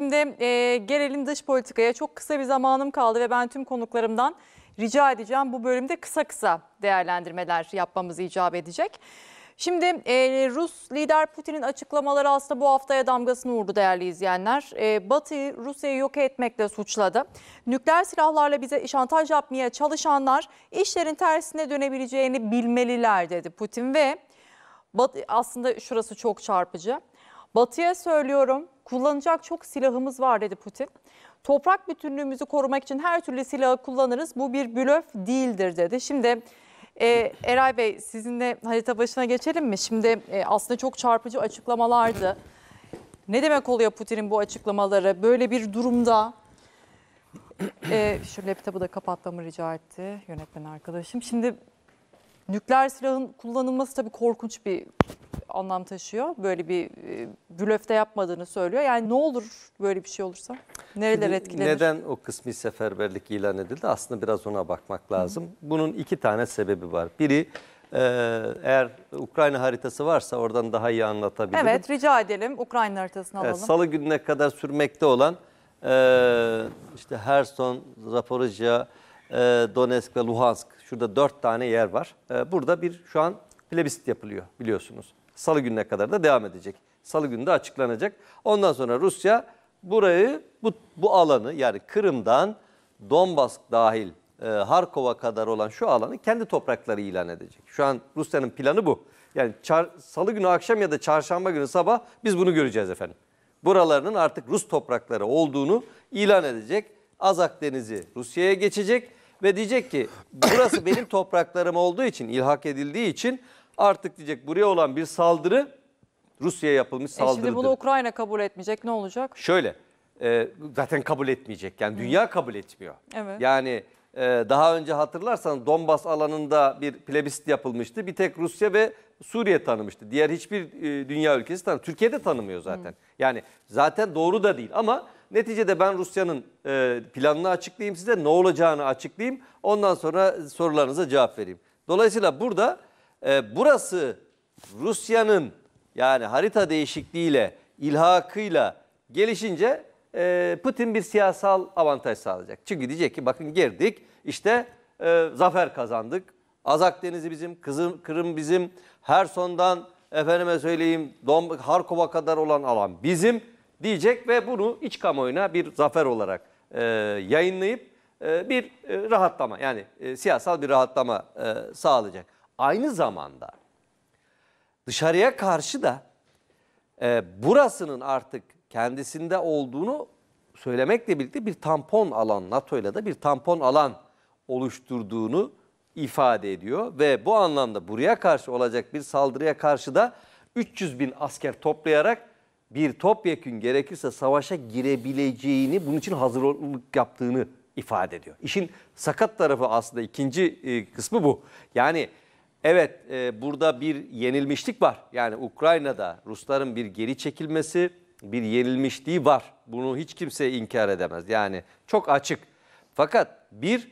Şimdi e, gelelim dış politikaya. Çok kısa bir zamanım kaldı ve ben tüm konuklarımdan rica edeceğim bu bölümde kısa kısa değerlendirmeler yapmamız icap edecek. Şimdi e, Rus lider Putin'in açıklamaları aslında bu haftaya damgasını vurdu değerli izleyenler. E, Batı Rusya'yı yok etmekle suçladı. Nükleer silahlarla bize şantaj yapmaya çalışanlar işlerin tersine dönebileceğini bilmeliler dedi Putin ve Batı, aslında şurası çok çarpıcı. Batı'ya söylüyorum kullanacak çok silahımız var dedi Putin. Toprak bütünlüğümüzü korumak için her türlü silahı kullanırız. Bu bir blöf değildir dedi. Şimdi e, Eray Bey sizinle harita başına geçelim mi? Şimdi e, aslında çok çarpıcı açıklamalardı. Ne demek oluyor Putin'in bu açıklamaları? Böyle bir durumda e, şu laptopu da kapatmamı rica etti yönetmen arkadaşım. Şimdi nükleer silahın kullanılması tabii korkunç bir anlam taşıyor. Böyle bir e, blöfte yapmadığını söylüyor. Yani ne olur böyle bir şey olursa? Nereler etkilenir? Neden o kısmi seferberlik ilan edildi? Aslında biraz ona bakmak lazım. Hı hı. Bunun iki tane sebebi var. Biri e, eğer Ukrayna haritası varsa oradan daha iyi anlatabilirim. Evet rica edelim Ukrayna haritasını alalım. Evet, Salı gününe kadar sürmekte olan e, işte Herson, Zaporizya, e, Donetsk ve Luhansk şurada dört tane yer var. burada bir şu an plebisit yapılıyor biliyorsunuz. Salı gününe kadar da devam edecek. Salı günü de açıklanacak. Ondan sonra Rusya burayı bu, bu alanı yani Kırım'dan Donbas dahil e, Harkov'a kadar olan şu alanı kendi toprakları ilan edecek. Şu an Rusya'nın planı bu. Yani çar, salı günü akşam ya da çarşamba günü sabah biz bunu göreceğiz efendim. Buralarının artık Rus toprakları olduğunu ilan edecek. Azak Denizi Rusya'ya geçecek ve diyecek ki burası benim topraklarım olduğu için ilhak edildiği için artık diyecek buraya olan bir saldırı Rusya'ya yapılmış saldırıdır. E şimdi bunu Ukrayna kabul etmeyecek ne olacak? Şöyle e, zaten kabul etmeyecek yani dünya Hı. kabul etmiyor. Evet. Yani e, daha önce hatırlarsanız Donbas alanında bir plebist yapılmıştı. Bir tek Rusya ve Suriye tanımıştı. Diğer hiçbir e, dünya ülkesi tanımıyor. Türkiye de tanımıyor zaten. Hı. Yani zaten doğru da değil ama neticede ben Rusya'nın e, planını açıklayayım size ne olacağını açıklayayım. Ondan sonra sorularınıza cevap vereyim. Dolayısıyla burada ee, burası Rusya'nın yani harita değişikliğiyle, ilhakıyla gelişince e, Putin bir siyasal avantaj sağlayacak. Çünkü diyecek ki bakın girdik işte e, zafer kazandık. Azak Denizi bizim, Kızım, Kırım bizim, Herson'dan efendime söyleyeyim Don, Harkov'a kadar olan alan bizim diyecek ve bunu iç kamuoyuna bir zafer olarak e, yayınlayıp e, bir e, rahatlama yani e, siyasal bir rahatlama e, sağlayacak aynı zamanda dışarıya karşı da e, burasının artık kendisinde olduğunu söylemekle birlikte bir tampon alan, NATO ile de bir tampon alan oluşturduğunu ifade ediyor. Ve bu anlamda buraya karşı olacak bir saldırıya karşı da 300 bin asker toplayarak bir topyekün gerekirse savaşa girebileceğini, bunun için hazırlık yaptığını ifade ediyor. İşin sakat tarafı aslında ikinci e, kısmı bu. Yani Evet e, burada bir yenilmişlik var. Yani Ukrayna'da Rusların bir geri çekilmesi, bir yenilmişliği var. Bunu hiç kimse inkar edemez. Yani çok açık. Fakat bir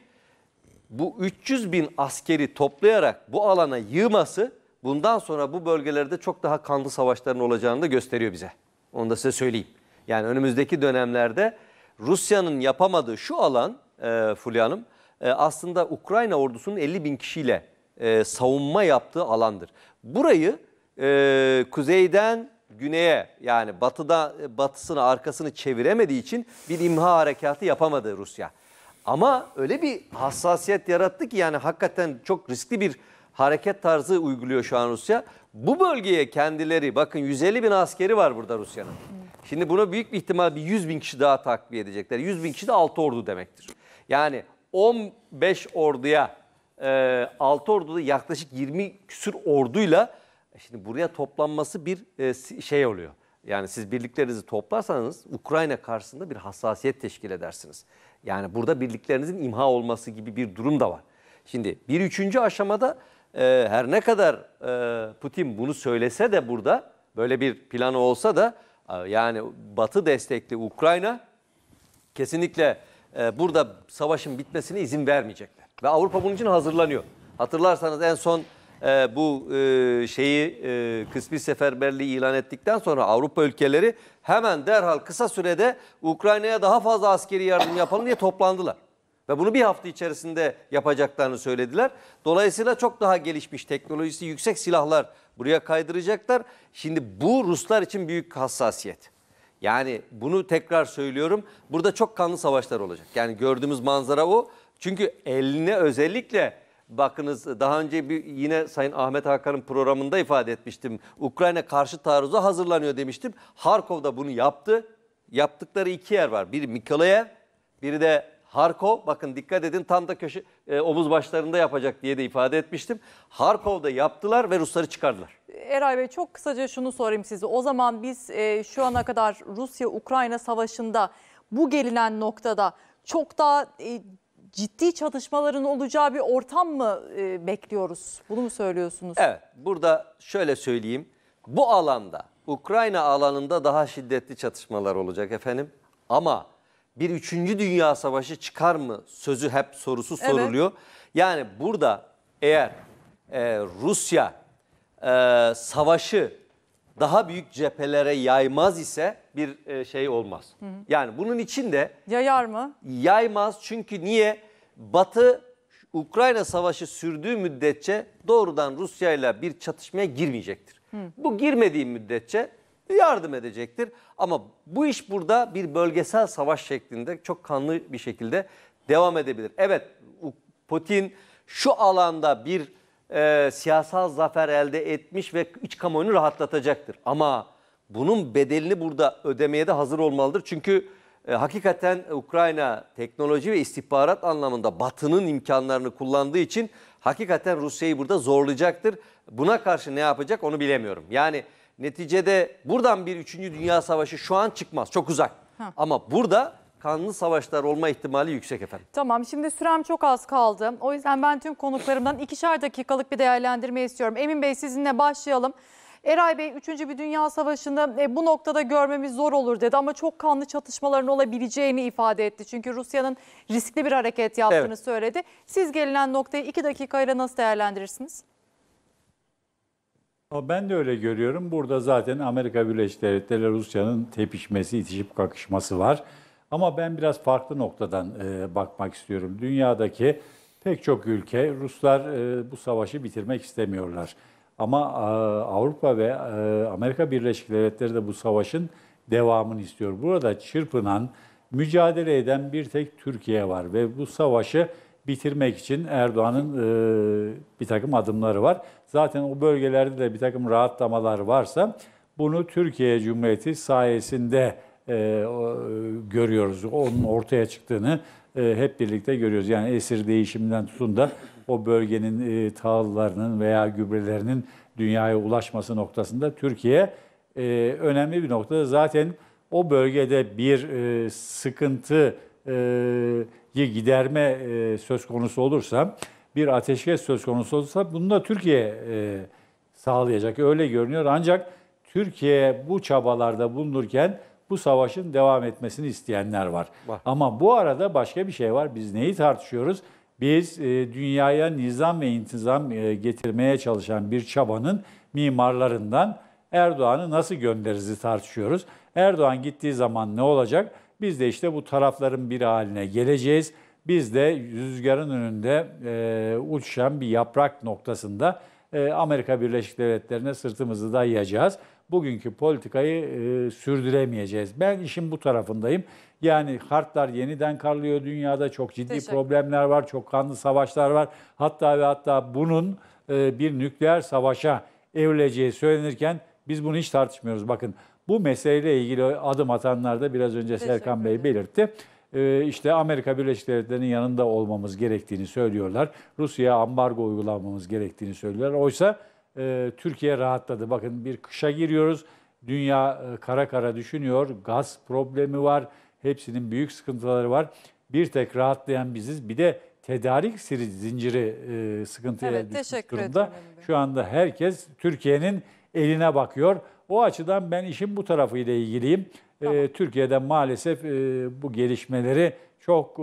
bu 300 bin askeri toplayarak bu alana yığması bundan sonra bu bölgelerde çok daha kanlı savaşların olacağını da gösteriyor bize. Onu da size söyleyeyim. Yani önümüzdeki dönemlerde Rusya'nın yapamadığı şu alan e, Fulya Hanım e, aslında Ukrayna ordusunun 50 bin kişiyle e, savunma yaptığı alandır. Burayı e, kuzeyden güneye yani batıda batısını arkasını çeviremediği için bir imha harekatı yapamadı Rusya. Ama öyle bir hassasiyet yarattı ki yani hakikaten çok riskli bir hareket tarzı uyguluyor şu an Rusya. Bu bölgeye kendileri bakın 150 bin askeri var burada Rusya'nın. Şimdi buna büyük bir ihtimal bir 100 bin kişi daha takviye edecekler. 100 bin kişi de 6 ordu demektir. Yani 15 orduya e, ee, 6 orduda yaklaşık 20 küsür orduyla şimdi buraya toplanması bir e, şey oluyor. Yani siz birliklerinizi toplarsanız Ukrayna karşısında bir hassasiyet teşkil edersiniz. Yani burada birliklerinizin imha olması gibi bir durum da var. Şimdi bir üçüncü aşamada e, her ne kadar e, Putin bunu söylese de burada böyle bir planı olsa da e, yani Batı destekli Ukrayna kesinlikle e, burada savaşın bitmesine izin vermeyecek. Ve Avrupa bunun için hazırlanıyor. Hatırlarsanız en son e, bu e, şeyi e, kısmi seferberliği ilan ettikten sonra Avrupa ülkeleri hemen derhal kısa sürede Ukrayna'ya daha fazla askeri yardım yapalım diye toplandılar. Ve bunu bir hafta içerisinde yapacaklarını söylediler. Dolayısıyla çok daha gelişmiş teknolojisi yüksek silahlar buraya kaydıracaklar. Şimdi bu Ruslar için büyük hassasiyet. Yani bunu tekrar söylüyorum. Burada çok kanlı savaşlar olacak. Yani gördüğümüz manzara o. Çünkü eline özellikle bakınız daha önce bir yine Sayın Ahmet Hakan'ın programında ifade etmiştim. Ukrayna karşı taarruza hazırlanıyor demiştim. Harkov'da bunu yaptı. Yaptıkları iki yer var. Biri Mikolayev, biri de Harkov. Bakın dikkat edin tam da köşe e, omuz başlarında yapacak diye de ifade etmiştim. Harkov'da yaptılar ve Rusları çıkardılar. Eray Bey çok kısaca şunu sorayım size. O zaman biz e, şu ana kadar Rusya-Ukrayna savaşında bu gelinen noktada çok daha e, ciddi çatışmaların olacağı bir ortam mı e, bekliyoruz? Bunu mu söylüyorsunuz? Evet burada şöyle söyleyeyim. Bu alanda Ukrayna alanında daha şiddetli çatışmalar olacak efendim. Ama bir üçüncü Dünya Savaşı çıkar mı sözü hep sorusu soruluyor. Evet. Yani burada eğer e, Rusya e, savaşı daha büyük cephelere yaymaz ise bir e, şey olmaz. Hı hı. Yani bunun için de yayar mı? Yaymaz çünkü niye? Batı Ukrayna savaşı sürdüğü müddetçe doğrudan Rusya ile bir çatışmaya girmeyecektir. Hı. Bu girmediği müddetçe yardım edecektir. Ama bu iş burada bir bölgesel savaş şeklinde çok kanlı bir şekilde devam edebilir. Evet Putin şu alanda bir e, siyasal zafer elde etmiş ve iç kamuoyunu rahatlatacaktır. Ama bunun bedelini burada ödemeye de hazır olmalıdır. Çünkü e, hakikaten Ukrayna teknoloji ve istihbarat anlamında Batı'nın imkanlarını kullandığı için hakikaten Rusya'yı burada zorlayacaktır. Buna karşı ne yapacak onu bilemiyorum. Yani neticede buradan bir 3. Dünya Savaşı şu an çıkmaz. Çok uzak. Ha. Ama burada kanlı savaşlar olma ihtimali yüksek efendim. Tamam şimdi sürem çok az kaldı. O yüzden ben tüm konuklarımdan ikişer dakikalık bir değerlendirme istiyorum. Emin Bey sizinle başlayalım. Eray Bey 3. bir dünya savaşında e, bu noktada görmemiz zor olur dedi ama çok kanlı çatışmaların olabileceğini ifade etti. Çünkü Rusya'nın riskli bir hareket yaptığını evet. söyledi. Siz gelinen noktayı 2 dakikayla nasıl değerlendirirsiniz? Ben de öyle görüyorum. Burada zaten Amerika Birleşik Devletleri Rusya'nın tepişmesi, itişip kakışması var. Ama ben biraz farklı noktadan e, bakmak istiyorum. Dünyadaki pek çok ülke Ruslar e, bu savaşı bitirmek istemiyorlar. Ama e, Avrupa ve e, Amerika Birleşik Devletleri de bu savaşın devamını istiyor. Burada çırpınan, mücadele eden bir tek Türkiye var ve bu savaşı bitirmek için Erdoğan'ın e, bir takım adımları var. Zaten o bölgelerde de bir takım rahatlamalar varsa bunu Türkiye Cumhuriyeti sayesinde e, e, görüyoruz. Onun ortaya çıktığını e, hep birlikte görüyoruz. Yani esir değişiminden tutun da o bölgenin e, tahıllarının veya gübrelerinin dünyaya ulaşması noktasında Türkiye e, önemli bir noktada. Zaten o bölgede bir e, sıkıntıyı e, giderme e, söz konusu olursa, bir ateşkes söz konusu olursa bunu da Türkiye e, sağlayacak. Öyle görünüyor. Ancak Türkiye bu çabalarda bulunurken bu savaşın devam etmesini isteyenler var. var. Ama bu arada başka bir şey var. Biz neyi tartışıyoruz? Biz e, dünyaya nizam ve intizam e, getirmeye çalışan bir çabanın mimarlarından Erdoğan'ı nasıl göndeririz tartışıyoruz. Erdoğan gittiği zaman ne olacak? Biz de işte bu tarafların bir haline geleceğiz. Biz de rüzgarın önünde e, uçuşan bir yaprak noktasında e, Amerika Birleşik Devletleri'ne sırtımızı dayayacağız bugünkü politikayı e, sürdüremeyeceğiz. Ben işin bu tarafındayım. Yani kartlar yeniden karlıyor dünyada. Çok ciddi Teşekkür. problemler var. Çok kanlı savaşlar var. Hatta ve hatta bunun e, bir nükleer savaşa evrileceği söylenirken biz bunu hiç tartışmıyoruz. Bakın bu meseleyle ilgili adım atanlar da biraz önce Teşekkür Serkan Bey belirtti. Ee, işte Amerika Birleşik Devletleri'nin yanında olmamız gerektiğini söylüyorlar. Rusya'ya ambargo uygulamamız gerektiğini söylüyorlar. Oysa e, Türkiye rahatladı. Bakın bir kışa giriyoruz. Dünya e, kara kara düşünüyor. Gaz problemi var. Hepsinin büyük sıkıntıları var. Bir tek rahatlayan biziz. Bir de tedarik zinciri e, sıkıntıya evet, düşmüş durumda. Şu anda herkes Türkiye'nin eline bakıyor. O açıdan ben işin bu tarafıyla ilgiliyim. E, tamam. E, Türkiye'de maalesef e, bu gelişmeleri çok e,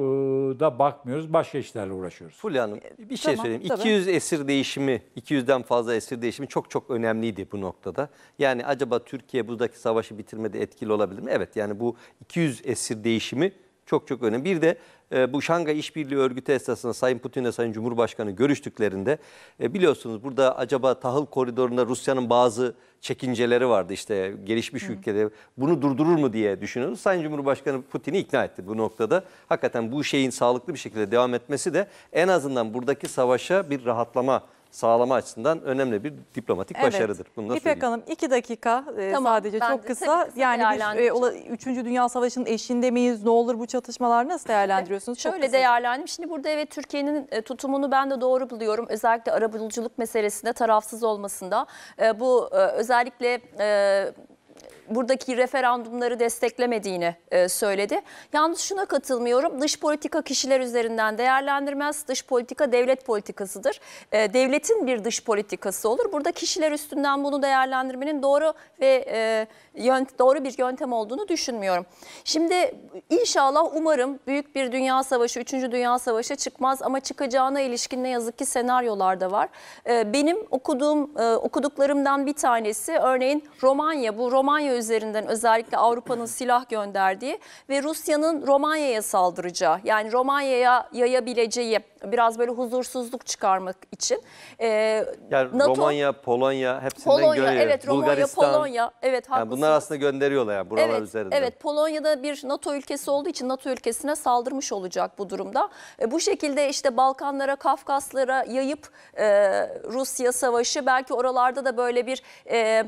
da bakmıyoruz. Başka işlerle uğraşıyoruz. Fulya Hanım e, bir şey Tamam, söyleyeyim. tabii. 200 esir değişimi, 200'den fazla esir değişimi çok çok önemliydi bu noktada. Yani acaba Türkiye buradaki savaşı bitirmede etkili olabilir mi? Evet yani bu 200 esir değişimi çok çok önemli. Bir de e, bu Şangay İşbirliği Örgütü esasında Sayın Putin Putin'le Sayın Cumhurbaşkanı görüştüklerinde e, biliyorsunuz burada acaba tahıl koridorunda Rusya'nın bazı çekinceleri vardı işte gelişmiş Hı. ülkede bunu durdurur mu diye düşünüyoruz. Sayın Cumhurbaşkanı Putin'i ikna etti bu noktada. Hakikaten bu şeyin sağlıklı bir şekilde devam etmesi de en azından buradaki savaşa bir rahatlama sağlama açısından önemli bir diplomatik evet. başarıdır. Bunu İpek söyleyeyim. Hanım iki dakika e, tamam, sadece çok kısa. Yani bir, e, Üçüncü Dünya Savaşı'nın eşinde miyiz? Ne olur bu çatışmalar nasıl değerlendiriyorsunuz? Çok Şöyle değerlendim. Şimdi burada evet Türkiye'nin e, tutumunu ben de doğru buluyorum. Özellikle arabuluculuk meselesinde tarafsız olmasında. E, bu özellikle buradaki referandumları desteklemediğini e, söyledi. Yalnız şuna katılmıyorum. Dış politika kişiler üzerinden değerlendirmez. Dış politika devlet politikasıdır. E, devletin bir dış politikası olur. Burada kişiler üstünden bunu değerlendirmenin doğru ve e, yönt, doğru bir yöntem olduğunu düşünmüyorum. Şimdi inşallah umarım büyük bir dünya savaşı, 3. dünya savaşı çıkmaz ama çıkacağına ilişkin ne yazık ki senaryolar da var. E, benim okuduğum e, okuduklarımdan bir tanesi örneğin Romanya. Bu Romanya üzerinden özellikle Avrupa'nın silah gönderdiği ve Rusya'nın Romanya'ya saldıracağı yani Romanya'ya yayabileceği biraz böyle huzursuzluk çıkarmak için. E, yani NATO, Romanya, Polonya hepsinden Polonya, gönderiyor. Evet, Romanya, Polonya. Evet, haklısın. yani bunlar aslında gönderiyorlar yani buralar evet, üzerinden. Evet, Polonya'da bir NATO ülkesi olduğu için NATO ülkesine saldırmış olacak bu durumda. E, bu şekilde işte Balkanlara, Kafkaslara yayıp e, Rusya savaşı belki oralarda da böyle bir e, e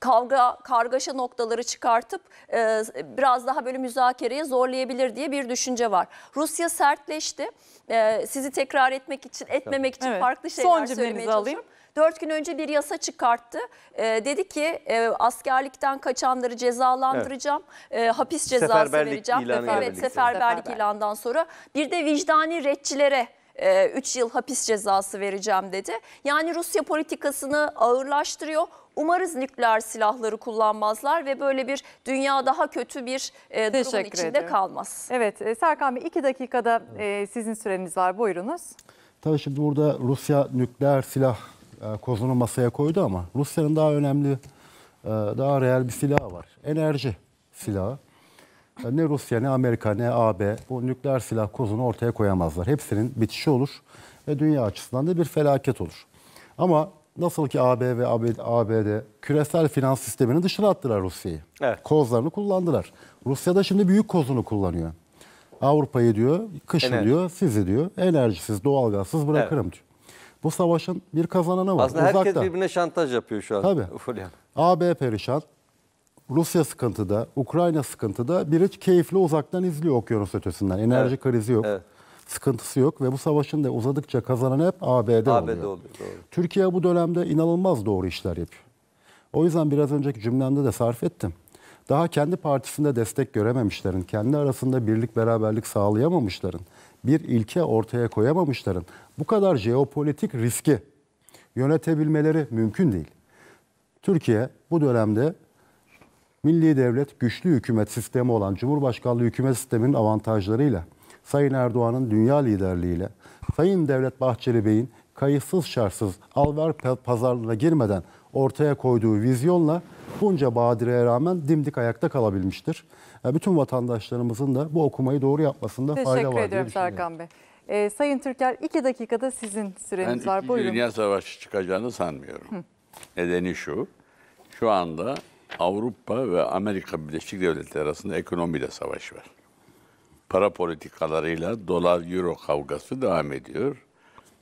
kavga, kargaşa noktaları çıkartıp e, biraz daha böyle müzakereye zorlayabilir diye bir düşünce var. Rusya sertleşti. E, sizi tekrar etmek için etmemek için evet. farklı şeyler Son söylemeye Alayım. Dört gün önce bir yasa çıkarttı. E, dedi ki e, askerlikten kaçanları cezalandıracağım. Evet. E, hapis cezası seferberlik vereceğim. Ilanı evet, seferberlik, ilanından sonra. Bir de vicdani retçilere 3 e, yıl hapis cezası vereceğim dedi. Yani Rusya politikasını ağırlaştırıyor. Umarız nükleer silahları kullanmazlar ve böyle bir dünya daha kötü bir e, durumun Teşekkür içinde ederim. kalmaz. Evet e, Serkan Bey 2 dakikada e, sizin süreniz var buyurunuz. Tabii şimdi burada Rusya nükleer silah e, kozunu masaya koydu ama Rusya'nın daha önemli, e, daha real bir silahı var. Enerji silahı ne Rusya ne Amerika ne AB bu nükleer silah kozunu ortaya koyamazlar. Hepsinin bitişi olur ve dünya açısından da bir felaket olur. Ama nasıl ki AB ve ABD ABD küresel finans sistemini dışına attılar Rusya'yı. Evet. Kozlarını kullandılar. Rusya da şimdi büyük kozunu kullanıyor. Avrupa'yı diyor, Kış'ı Enerji. diyor, sizi diyor, enerjisiz, doğalgazsız bırakırım evet. diyor. Bu savaşın bir kazananı var. Aslında Uzakta. herkes birbirine şantaj yapıyor şu an. Tabii. AB perişan, Rusya sıkıntıda, Ukrayna sıkıntıda hiç keyifli uzaktan izliyor okyanus ötesinden. Enerji evet. krizi yok. Evet. Sıkıntısı yok ve bu savaşın da uzadıkça kazanan hep ABD, ABD oluyor. oluyor doğru. Türkiye bu dönemde inanılmaz doğru işler yapıyor. O yüzden biraz önceki cümlemde de sarf ettim. Daha kendi partisinde destek görememişlerin, kendi arasında birlik beraberlik sağlayamamışların, bir ilke ortaya koyamamışların bu kadar jeopolitik riski yönetebilmeleri mümkün değil. Türkiye bu dönemde milli devlet güçlü hükümet sistemi olan Cumhurbaşkanlığı hükümet sisteminin avantajlarıyla, Sayın Erdoğan'ın dünya liderliğiyle, Sayın Devlet Bahçeli Bey'in kayıtsız şartsız alver pazarlığına girmeden ortaya koyduğu vizyonla bunca badireye rağmen dimdik ayakta kalabilmiştir. Yani e, bütün vatandaşlarımızın da bu okumayı doğru yapmasında Teşekkür fayda var diye Teşekkür ederim Serkan Bey. Ee, Sayın Türker iki dakikada sizin süreniz ben var. Ben Dünya Savaşı çıkacağını sanmıyorum. Hı. Nedeni şu, şu anda Avrupa ve Amerika Birleşik Devletleri arasında ekonomiyle savaş var. Para politikalarıyla dolar euro kavgası devam ediyor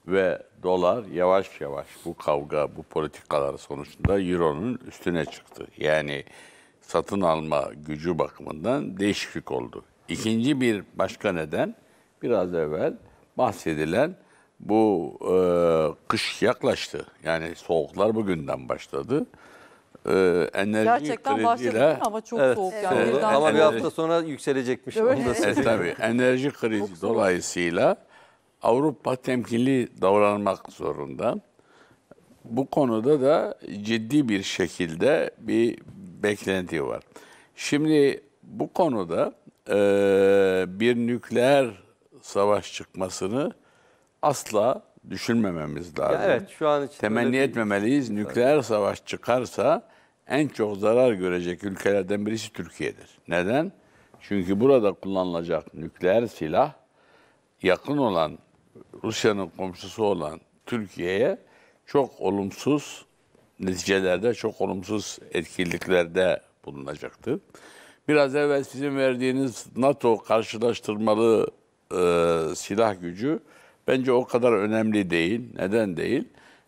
ve dolar yavaş yavaş bu kavga, bu politikalar sonucunda euronun üstüne çıktı. Yani satın alma gücü bakımından değişiklik oldu. İkinci bir başka neden biraz evvel bahsedilen bu e, kış yaklaştı. Yani soğuklar bugünden başladı e, enerji Gerçekten kriziyle... ama çok evet, soğuk. Yani. Evet. ama bir hafta sonra yükselecekmiş. Evet. E, tabii enerji krizi dolayısıyla Avrupa temkinli davranmak zorunda. Bu konuda da ciddi bir şekilde bir beklenti var. Şimdi bu konuda e, bir nükleer savaş çıkmasını asla düşünmememiz lazım. evet, şu an için temenni etmemeliyiz. Nükleer savaş çıkarsa en çok zarar görecek ülkelerden birisi Türkiye'dir. Neden? Çünkü burada kullanılacak nükleer silah yakın olan Rusya'nın komşusu olan Türkiye'ye çok olumsuz neticelerde, çok olumsuz etkiliklerde bulunacaktır. Biraz evvel sizin verdiğiniz NATO karşılaştırmalı e, silah gücü bence o kadar önemli değil. Neden değil?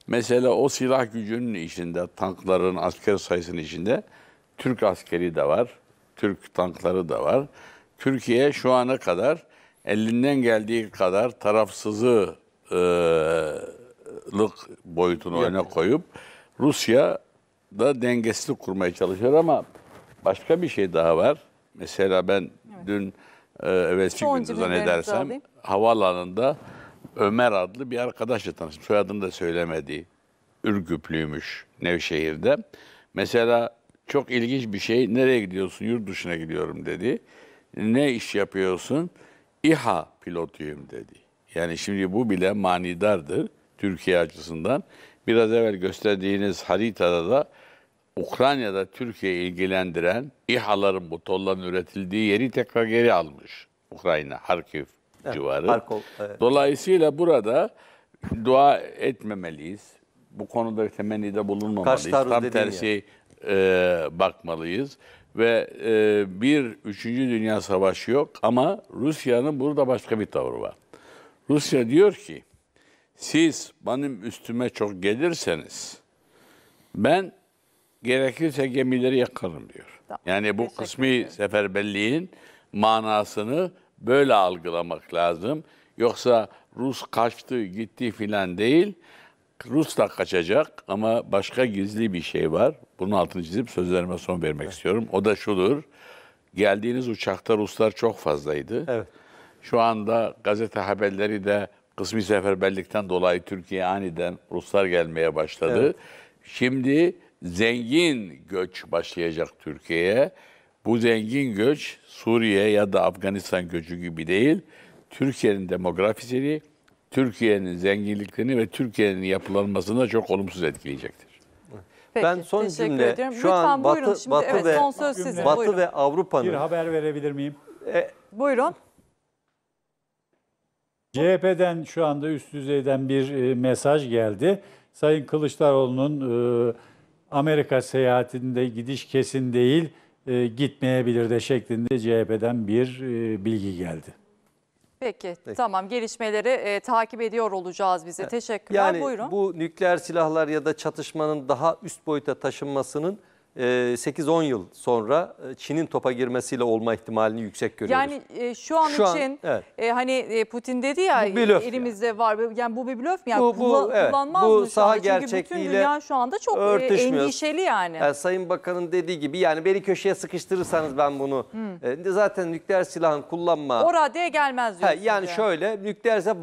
Mesela o silah gücünün içinde, tankların asker sayısının içinde Türk askeri de var, Türk tankları da var. Türkiye şu ana kadar elinden geldiği kadar tarafsızı e, boyutunu evet. öne koyup Rusya da dengesini kurmaya çalışıyor ama başka bir şey daha var. Mesela ben evet. dün e, evvelsi gün zannedersem havaalanında Ömer adlı bir arkadaşla tanıştım. Soyadını da söylemedi. Ürgüplüymüş Nevşehir'de. Mesela çok ilginç bir şey. Nereye gidiyorsun? Yurt dışına gidiyorum dedi. Ne iş yapıyorsun? İHA pilotuyum dedi. Yani şimdi bu bile manidardır Türkiye açısından. Biraz evvel gösterdiğiniz haritada da Ukrayna'da Türkiye'yi ilgilendiren İHA'ların bu tolların üretildiği yeri tekrar geri almış Ukrayna, Harkiv evet, civarı. Harkov, e, evet. Dolayısıyla burada dua etmemeliyiz. Bu konuda de bulunmamalıyız. Tam tersi e, bakmalıyız. Ve e, bir üçüncü Dünya Savaşı yok ama Rusya'nın burada başka bir tavrı var. Rusya diyor ki, siz benim üstüme çok gelirseniz ben gerekirse gemileri yakarım diyor. Tamam. Yani bu kısmi ederim. seferberliğin manasını Böyle algılamak lazım. Yoksa Rus kaçtı, gitti filan değil. Rus da kaçacak ama başka gizli bir şey var. Bunun altını çizip sözlerime son vermek evet. istiyorum. O da şudur. Geldiğiniz uçakta Ruslar çok fazlaydı. Evet. Şu anda gazete haberleri de kısmi seferberlikten dolayı Türkiye aniden Ruslar gelmeye başladı. Evet. Şimdi zengin göç başlayacak Türkiye'ye. Bu zengin göç Suriye ya da Afganistan göçü gibi değil, Türkiye'nin demografisini, Türkiye'nin zenginliklerini ve Türkiye'nin yapılanmasını çok olumsuz etkileyecektir. Peki, ben son cümle ediyorum. şu Lütfen an Batı buyurun. Şimdi, Batı evet, ve son söz sizin. Batı buyurun. ve Avrupa'nın bir haber verebilir miyim? E, buyurun. CHP'den şu anda üst düzeyden bir e, mesaj geldi. Sayın Kılıçdaroğlu'nun e, Amerika seyahatinde gidiş kesin değil e, gitmeyebilir de şeklinde CHP'den bir e, bilgi geldi. Peki, Peki. tamam gelişmeleri e, takip ediyor olacağız bize. Teşekkürler. Yani Buyurun. bu nükleer silahlar ya da çatışmanın daha üst boyuta taşınmasının 8-10 ee, yıl sonra e, Çin'in topa girmesiyle olma ihtimalini yüksek görüyoruz. Yani e, şu an şu için an, evet. e, hani e, Putin dedi ya elimizde yani. var. Yani bu bir blöf mü? Yani bu, bu, kullan, evet. kullanmaz bu mı şu anda? Çünkü bütün dünya şu anda çok e, endişeli yani. yani. Sayın Bakan'ın dediği gibi yani beni köşeye sıkıştırırsanız ben bunu hmm. e, zaten nükleer silahın kullanma. O raddeye gelmez diyorsunuz. yani, yani şöyle nükleerse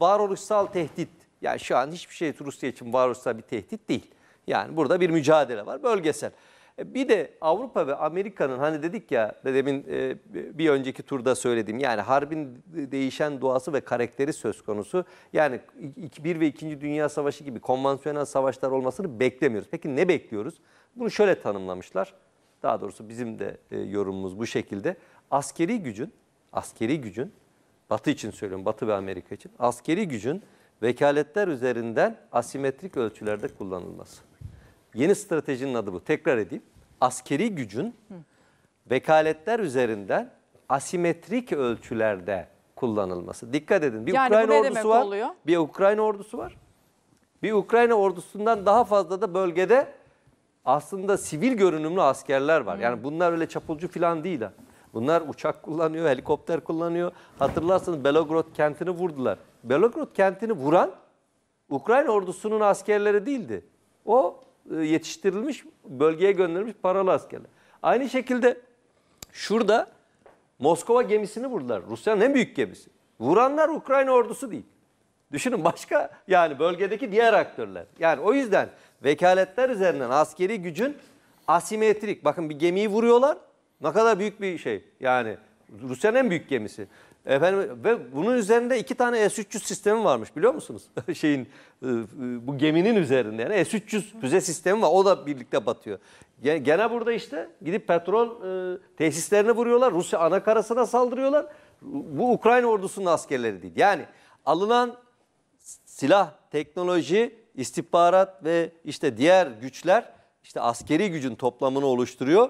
varoluşsal tehdit. Yani şu an hiçbir şey Rusya için varoluşsal bir tehdit değil. Yani burada bir mücadele var bölgesel. E, bir de Avrupa ve Amerika'nın hani dedik ya demin e, bir önceki turda söyledim yani harbin değişen doğası ve karakteri söz konusu. Yani 1 ve 2. Dünya Savaşı gibi konvansiyonel savaşlar olmasını beklemiyoruz. Peki ne bekliyoruz? Bunu şöyle tanımlamışlar. Daha doğrusu bizim de e, yorumumuz bu şekilde. Askeri gücün, askeri gücün, Batı için söylüyorum, Batı ve Amerika için. Askeri gücün vekaletler üzerinden asimetrik ölçülerde kullanılması. Yeni stratejinin adı bu. Tekrar edeyim. Askeri gücün vekaletler üzerinden asimetrik ölçülerde kullanılması. Dikkat edin. Bir Yani Ukrayna ordusu var. oluyor? Bir Ukrayna ordusu var. Bir Ukrayna ordusundan daha fazla da bölgede aslında sivil görünümlü askerler var. Yani bunlar öyle çapulcu falan değil Bunlar uçak kullanıyor, helikopter kullanıyor. Hatırlarsanız Belograd kentini vurdular. Belograd kentini vuran Ukrayna ordusunun askerleri değildi. O e, yetiştirilmiş, bölgeye gönderilmiş paralı askerler. Aynı şekilde şurada Moskova gemisini vurdular. Rusya'nın en büyük gemisi. Vuranlar Ukrayna ordusu değil. Düşünün başka yani bölgedeki diğer aktörler. Yani o yüzden vekaletler üzerinden askeri gücün asimetrik. Bakın bir gemiyi vuruyorlar. Ne kadar büyük bir şey. Yani Rusya'nın en büyük gemisi. Efendim ve bunun üzerinde iki tane S-300 sistemi varmış biliyor musunuz? Şeyin e, e, bu geminin üzerinde yani S-300 füze sistemi var o da birlikte batıyor. Gene burada işte gidip petrol e, tesislerini vuruyorlar. Rusya ana karasına saldırıyorlar. Bu Ukrayna ordusunun askerleri değil. Yani alınan silah, teknoloji, istihbarat ve işte diğer güçler işte askeri gücün toplamını oluşturuyor.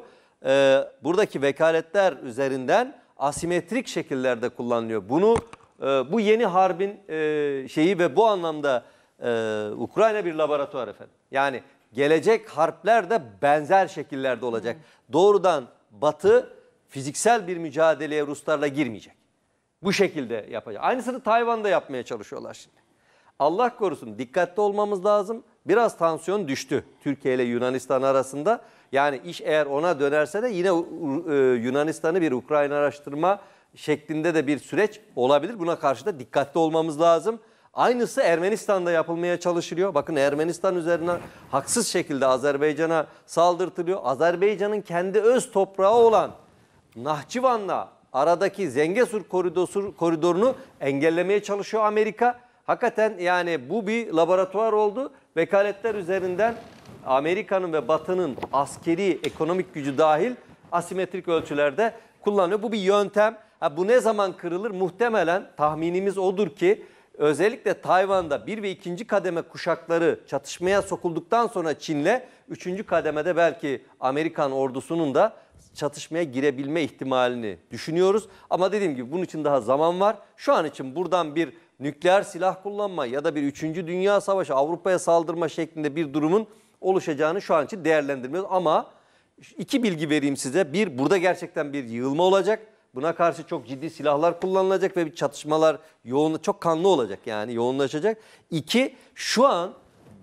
Buradaki vekaletler üzerinden asimetrik şekillerde kullanılıyor. Bunu e, bu yeni harbin e, şeyi ve bu anlamda e, Ukrayna bir laboratuvar efendim. Yani gelecek harpler de benzer şekillerde olacak. Hmm. Doğrudan Batı fiziksel bir mücadeleye Ruslarla girmeyecek. Bu şekilde yapacak. Aynısını Tayvan'da yapmaya çalışıyorlar şimdi. Allah korusun dikkatli olmamız lazım. Biraz tansiyon düştü Türkiye ile Yunanistan arasında. Yani iş eğer ona dönerse de yine e, Yunanistan'ı bir Ukrayna araştırma şeklinde de bir süreç olabilir. Buna karşı da dikkatli olmamız lazım. Aynısı Ermenistan'da yapılmaya çalışılıyor. Bakın Ermenistan üzerine haksız şekilde Azerbaycan'a saldırtılıyor. Azerbaycan'ın kendi öz toprağı olan Nahçıvan'la aradaki Zengesur koridorunu engellemeye çalışıyor Amerika. Hakikaten yani bu bir laboratuvar oldu. Vekaletler üzerinden Amerika'nın ve Batı'nın askeri ekonomik gücü dahil asimetrik ölçülerde kullanıyor. Bu bir yöntem. Ha, bu ne zaman kırılır? Muhtemelen tahminimiz odur ki özellikle Tayvan'da bir ve ikinci kademe kuşakları çatışmaya sokulduktan sonra Çin'le üçüncü kademede belki Amerikan ordusunun da çatışmaya girebilme ihtimalini düşünüyoruz. Ama dediğim gibi bunun için daha zaman var. Şu an için buradan bir nükleer silah kullanma ya da bir 3. Dünya Savaşı Avrupa'ya saldırma şeklinde bir durumun oluşacağını şu an için değerlendirmiyoruz. Ama iki bilgi vereyim size. Bir, burada gerçekten bir yığılma olacak. Buna karşı çok ciddi silahlar kullanılacak ve bir çatışmalar yoğun, çok kanlı olacak yani yoğunlaşacak. İki, şu an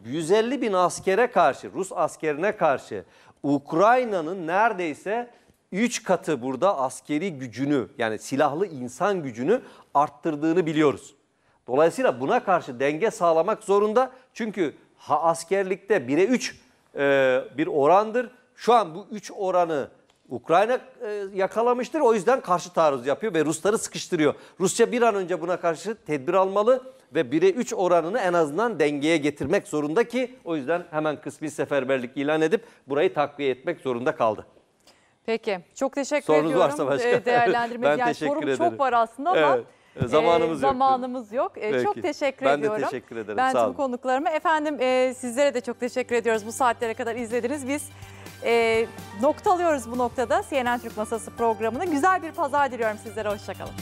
150 bin askere karşı, Rus askerine karşı Ukrayna'nın neredeyse 3 katı burada askeri gücünü yani silahlı insan gücünü arttırdığını biliyoruz. Dolayısıyla buna karşı denge sağlamak zorunda. Çünkü ha askerlikte 1'e 3 e, bir orandır. Şu an bu 3 oranı Ukrayna e, yakalamıştır. O yüzden karşı taarruz yapıyor ve Rusları sıkıştırıyor. Rusya bir an önce buna karşı tedbir almalı ve 1'e 3 oranını en azından dengeye getirmek zorunda ki o yüzden hemen kısmi seferberlik ilan edip burayı takviye etmek zorunda kaldı. Peki. Çok teşekkür Sorunuz ediyorum. Sorunuz varsa başka. E, Değerlendirmek ben yani teşekkür ederim. çok var aslında ama ee, ee, zamanımız yok. Zamanımız ee, yok. Peki. Çok teşekkür ben ediyorum. Ben de teşekkür ederim. Ben Sağ tüm olun. konuklarıma. Efendim e, sizlere de çok teşekkür ediyoruz. Bu saatlere kadar izlediniz. Biz e, noktalıyoruz bu noktada CNN Türk Masası programını. Güzel bir pazar diliyorum sizlere. Hoşçakalın.